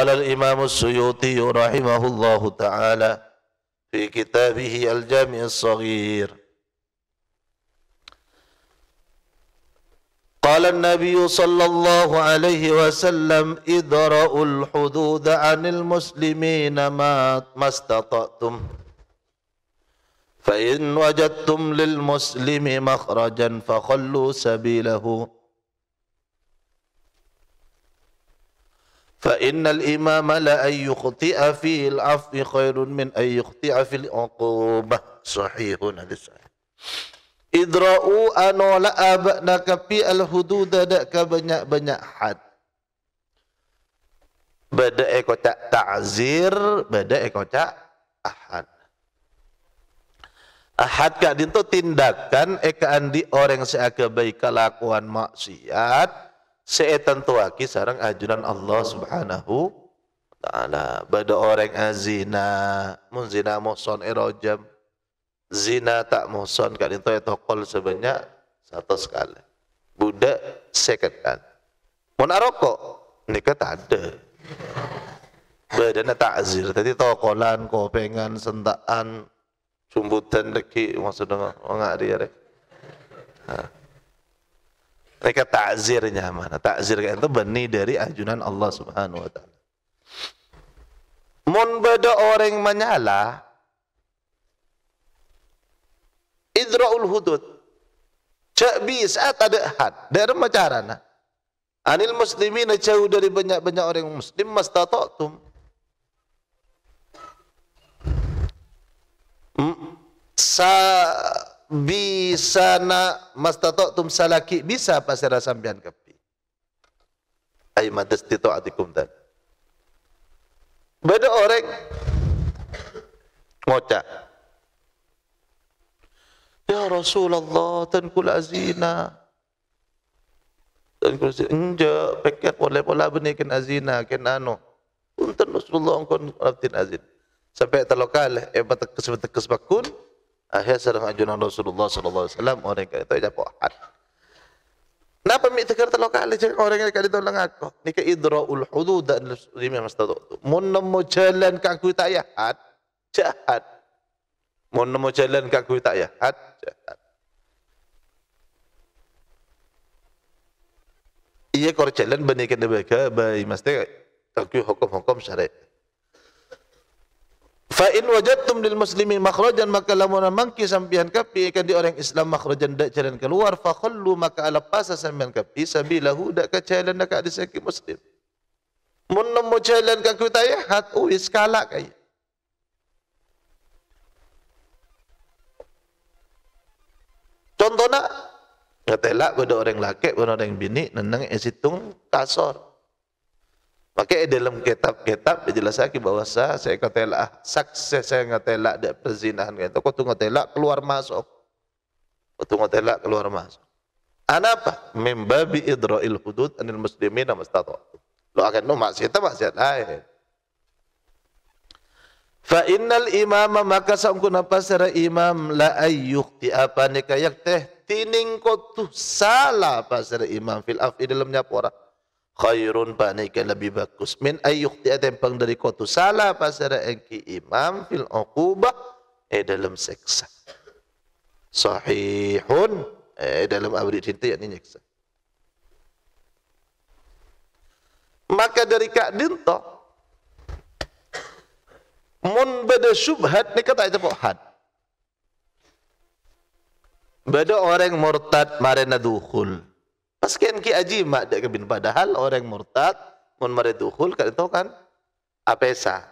قال الإمام السيوطي رحمه الله تعالى في كتابه الجامع الصغير قال النبي صلى الله عليه وسلم ادرأوا الحدود عن المسلمين ما ما استطعتم فإن وجدتم للمسلم مخرجا فخلوا سبيله فإن الإمام لا أن يخطئ في العفو خير من أن يخطئ في العقوبة صحيح إذ رأوا أن أبنك في الحدود دك banyak-banyak had Badai kocak ta'zir, badai kocak ahad. Ahad kak itu tindakan ekaan eh, di orang seaga baik kelakuan maksiat, seetan tuaki sarang ajunan Allah subhanahu ta'ala bada orang azina mun zina muhson erojam zina tak muhson kan itu etokol sebanyak satu sekali budak second kan mun aroko nikah tak ada badana takzir tadi tokolan kopengan sentaan sumbutan deki maksudnya enggak mereka takzirnya mana? Takzir itu benih dari ajunan Allah Subhanahu wa taala. Mun beda orang menyala idra'ul hudud. Cak bisa ah, ada had. Dari macarana. Anil muslimin jauh dari banyak-banyak orang muslim mastata'tum. Mm. Sa bisa bisana tum salaki bisa pasira sampean kepi ay atikum dan beda orang ngocak Ya Rasulullah tenkul azina tenkul azina enggak peket boleh pola benih ken azina ken anu unten Rasulullah engkau abdin azin sampai terlokal eh batak kesebut kesbakun akhir salam ajuna Rasulullah sallallahu alaihi wasallam orang kata ya, tu japo had Napa mi tegar telo kali jeung orang kali tu langako nika idraul hudud dan lima mastadu mun nemu jalan kang ku tak yahat jahat mun nemu jalan kang ku tak yahat jahat Iya kor jalan benih kena bagai, bayi mesti tak hukum-hukum syariat. Fa in wajadtum lil muslimin makhrajan maka lamun mangki sampian kapi ikan di orang Islam makhrajan dak jalan keluar fa khallu maka ala pasa sampean kapi sabilahu dak ka jalan dak ada saki muslim. Mun nemu jalan kang kita ya hat uis kalak kaya. Contohnya, kata elak pada orang laki, pada orang bini, nenang esitung eh, kasor. Pakai dalam kitab-kitab dijelaskan bahawa saya saya katelak sukses saya ngatelak ada perzinahan gitu kau tu ngatelak keluar masuk. Kau tu ngatelak keluar masuk. Anapa? Membabi idra'il hudud anil muslimin amastatu. Lo akan no maksiat maksiat lain. Fa innal imama maka saungkun apa sara imam la ayyuk ti apa nikayak teh tining kotu salah apa sara imam fil af dalam nyapora khairun panika lebih bagus min ayuk ti tempang dari kotu salah pasara engki imam fil uqubah eh dalam seksa sahihun eh dalam abri cinta ini seksa maka dari Kak Dinto mun beda syubhat ni kata itu had beda orang murtad marena dukhul Pasken ki aji mak dek kebin padahal orang murtad mun mereduhul kan itu kan apesa.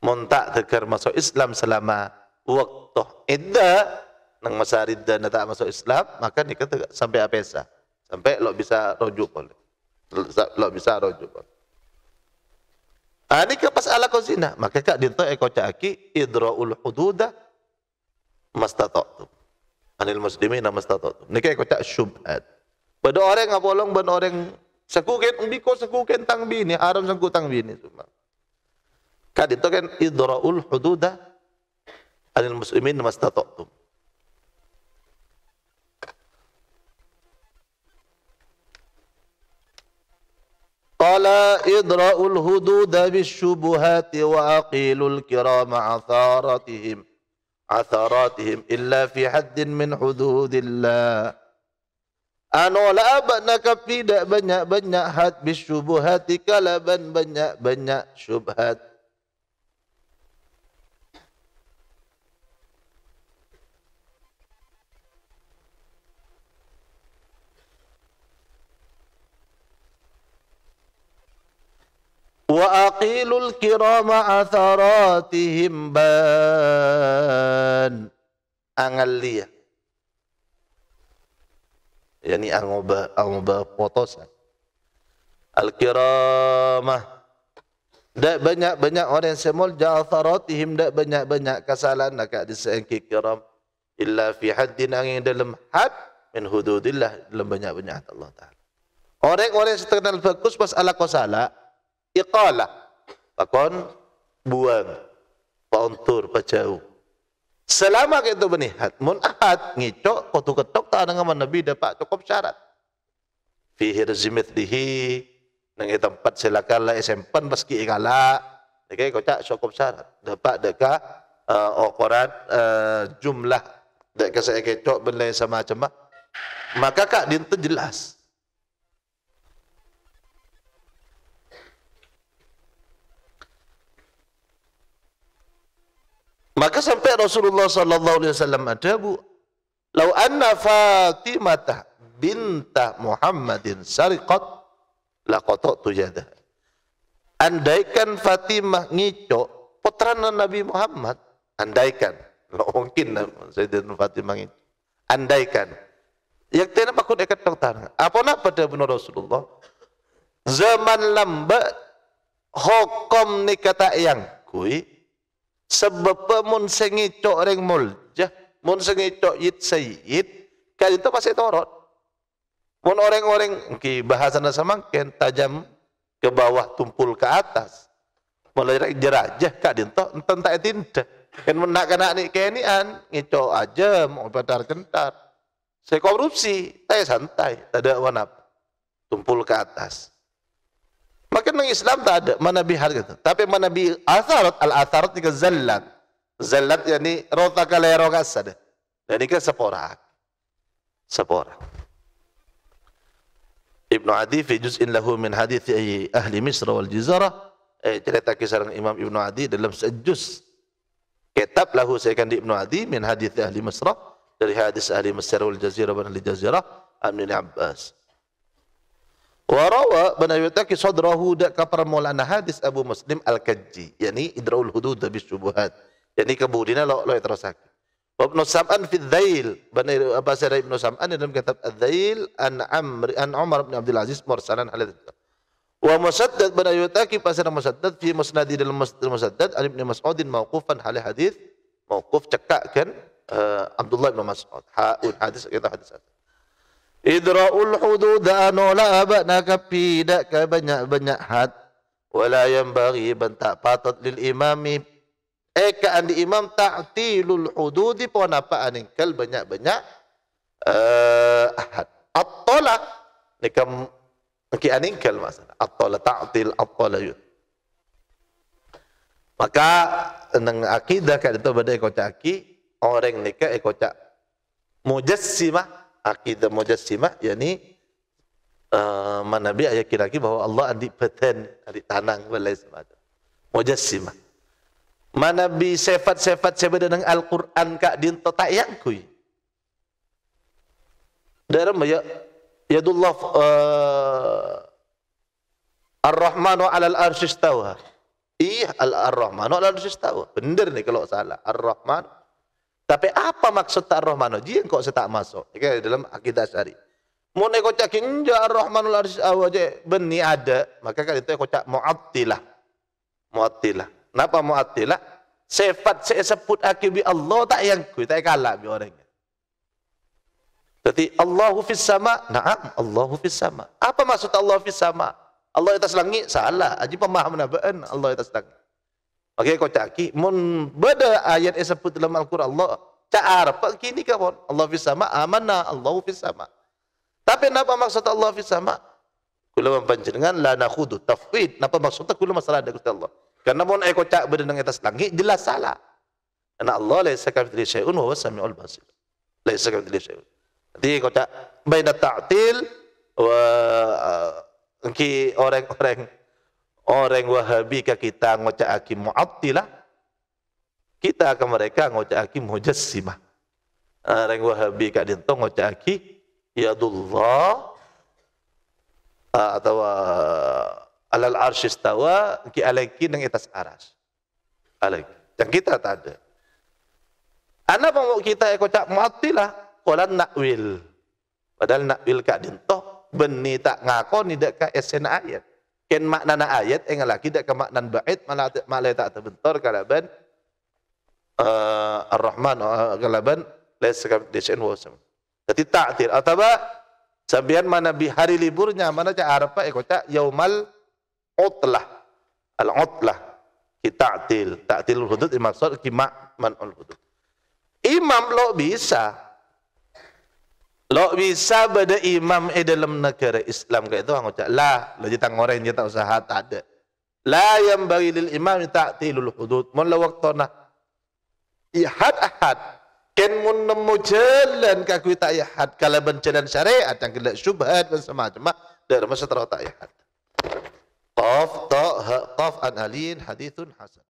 Mun tak teker masuk Islam selama waktu idda nang masa idda na tak masuk Islam maka ni kata sampai apesa. Sampai lo bisa rujuk boleh. Lo bisa rujuk boleh. Ah, ini ke masalah kau zina. Maka kak dinto eko caki idra'ul hududa mastata'tum. Anil muslimin mastata'tum. Ini ke eko cak syubhat. Bada orang ngapolong bada orang sekuken umbi ko sekuken tang bini aram sangku tang bini Kadito kan idra'ul hududa anil muslimin mastata'tum. Qala idra'ul hududa bisyubuhati wa aqilul kirama atharatihim atharatihim illa fi haddin min hududillah. Anola abadnaka tidak banyak-banyak hat bisyubuhati kalaban banyak-banyak syubhat. wa aqilul kirama atharatihim ban angalia yakni al-mubawwatosa ya. al-kiramah dak banyak-banyak orang yang semol ja'tharatihim dak banyak-banyak kesalahan nak disengki kiram illa fi haddin angin dalam had min hududillah dalam banyak-banyak hak Allah Taala orang-orang yang terkenal bagus pas ala kosala iqalah pakon buang pontur, pejauh Selama kita menihat, munahad, ngicok, kotu ketok, tak ada ngaman Nabi dapat cukup syarat. Fihi dihi nang tempat silakanlah esempen meski ingala. Oke, kocak cukup syarat. Dapat deka uh, ukuran uh, jumlah deka saya kecok benda cemak Maka kak dinten jelas. Maka sampai Rasulullah sallallahu alaihi wasallam ada Bu, "Lau anna Fatimah binta Muhammadin sariqat laqata'tu yadah." Andaikan Fatimah ngicok putrana Nabi Muhammad, andaikan. Lo mungkin Sayyidina Fatimah ngicok. Andaikan. Yang tena pakut dekat dokter. Apa nak pada benar Rasulullah? Zaman lambat hukum nikata yang kui sebab mun sing ngicok muljah mun sing ngicok yit sayyid kan itu pasti torot mun orang-orang ki bahasana samangken tajam ke bawah tumpul ke atas mulai aja kak dintok, enten tak tinta kan menak kena ni kenian ngicok aja mau badar kentar saya korupsi saya santai tidak wanap tumpul ke atas maka tentang Islam tak ada manabi harga. Tapi manabi atharat al-atharat ni zallat. Zallat yani rota kalero kasad. Dan ini sepora. Sepora. Ibnu Adi fi juz'in lahu min hadith ahli Misr wal Jizara. eh, cerita kisah Imam Ibnu Adi dalam sejus. kitab lahu seakan di Ibnu Adi min hadith ahli Misr dari hadis ahli Mesir wal Jazirah dan Jazira Amin Ibn Abbas Warawa bin Abi Taki sadrahu da kapar maulana hadis Abu Muslim al-Kajji. Yani idraul hudud bis subuhat. Yani kemudian lo lo terusaki. Wa Ibnu Sam'an fi Dzail. Bin apa saya Ibnu Sam'an dalam kitab Dzail an Amr an Umar bin Abdul Aziz mursalan hal itu. Wa Musaddad bin Abi Taki pasir Musaddad fi musnadi dalam Musaddad Ali bin Mas'udin mauqufan hal hadis mauquf cekak kan eh, Abdullah bin Mas'ud. Haun hadis kita hadis. hadis. Idra'ul hudud anola abadnaka tidak banyak-banyak had. Wala yang bagi bentak patut lil imami. Ekaan eh, andi imam ta'tilul hududi apa ingkal banyak-banyak uh, had. At-tolak. Nikam Kian ingkal masalah. At-tolak ta'til at-tolak yud. Maka nang akidah kat itu badai kocaki orang nikah eh ekocak mujassimah akidah mujassimah yakni uh, eh, manabi lagi bahwa Allah Adi peten Adi tanang balai semata mujassimah manabi sifat-sifat sebeda dengan Al-Quran kak din tak yang kui dalam ya yadullah uh, Ar-Rahmanu alal ih iya Ar-Rahmanu alal arsyistawa bener nih kalau salah Ar-Rahmanu tapi apa maksud Ar-Rahmanu? Jian kok saya tak masuk. Ya, dalam akidah syari. Mau neko cak inja Ar-Rahmanul Arsh ah, awaje beni ada. Maka kan itu kocak mu'attilah. Mu'attilah. Kenapa mu'attilah? Sifat saya sebut akibi Allah tak yang ku, tak kalah bi orangnya. Jadi Allahu fis sama, na'am Allahu fis sama. Apa maksud Allah fis sama? Allah atas langit salah. Aji pemahaman apaan eh, Allah atas langit. Okey ko taki mun bada ayat esaput dalam al-Quran Allah ta'ar pak kini ka pun Allah fis sama amanna Allah fis sama. Tapi apa maksud Allah fis sama? Kula panjenengan la nakhudu tafwid. Napa maksudnya kula masalah dengan Allah? Karena mun ai eh ko cak bada atas langit jelas salah. Karena Allah laisa kamitsli syai'un wa huwa samiul basir. Laisa kamitsli syai'un. Jadi kau cak baina ta'til wa engki eh, orang-orang orang wahabi ke kita ngocak hakim mu'attilah, kita ke mereka ngocak hakim mujassimah. Orang wahabi ke dinto ngocak haki, yadullah, ah, atau ah, alal arsy arsistawa, ki alaiki nang atas aras. Alaiki. Yang kita tak ada. Anak mau kita ekocak mu'attilah, kolan nakwil. Padahal nakwil kak dinto, beni tak ngakon, tidak kak esen ayat ken maknana ayat ing eh, lagi dak ke maknan ba'id malah tak terbentur kalaban eh, Ar-Rahman eh, kalaban laisa kabdisin wa sam. Jadi ta'tir atau sambian mana bi hari liburnya mana cak arpa e cak yaumal utlah. Al utlah kita ta'til. Ta'tilul hudud dimaksud kimak manul hudud. Imam lo bisa Lo bisa beda imam e dalam negara Islam kayak itu angucak lah lo jita ngoreng jita usaha tak ada. lah yang bagi lil imam ta'tilul hudud. Mun la waqtana ihat ahad ken mun nemu jalan kaku tak ihad kalau bencana syariat yang kena syubhat dan semacam dari masa tak ihad. Qaf ta ha qaf an alin hadithun hasan.